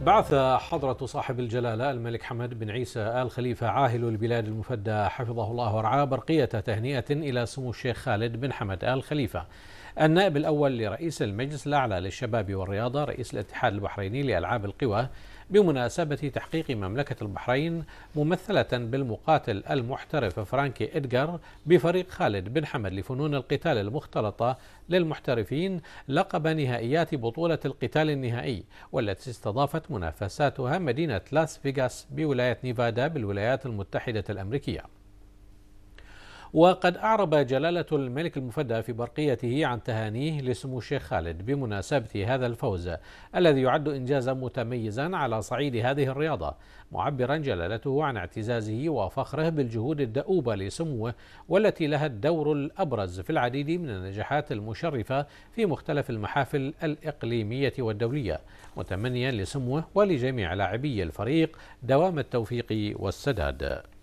بعث حضرة صاحب الجلالة الملك حمد بن عيسى آل خليفة عاهل البلاد المفدى حفظه الله ورعاه برقية تهنئة إلى سمو الشيخ خالد بن حمد آل خليفة النائب الأول لرئيس المجلس الأعلى للشباب والرياضة رئيس الاتحاد البحريني لألعاب القوى بمناسبة تحقيق مملكة البحرين ممثلة بالمقاتل المحترف فرانكي إدغار بفريق خالد بن حمد لفنون القتال المختلطة للمحترفين لقب نهائيات بطولة القتال النهائي والتي استضافت منافساتها مدينة لاس فيغاس بولاية نيفادا بالولايات المتحدة الأمريكية وقد أعرب جلالة الملك المفدى في برقيته عن تهانيه لسمو الشيخ خالد بمناسبة هذا الفوز الذي يعد إنجازا متميزا على صعيد هذه الرياضة معبرا جلالته عن اعتزازه وفخره بالجهود الدؤوبة لسموه والتي لها الدور الأبرز في العديد من النجاحات المشرفة في مختلف المحافل الإقليمية والدولية متمنيا لسموه ولجميع لاعبي الفريق دوام التوفيق والسداد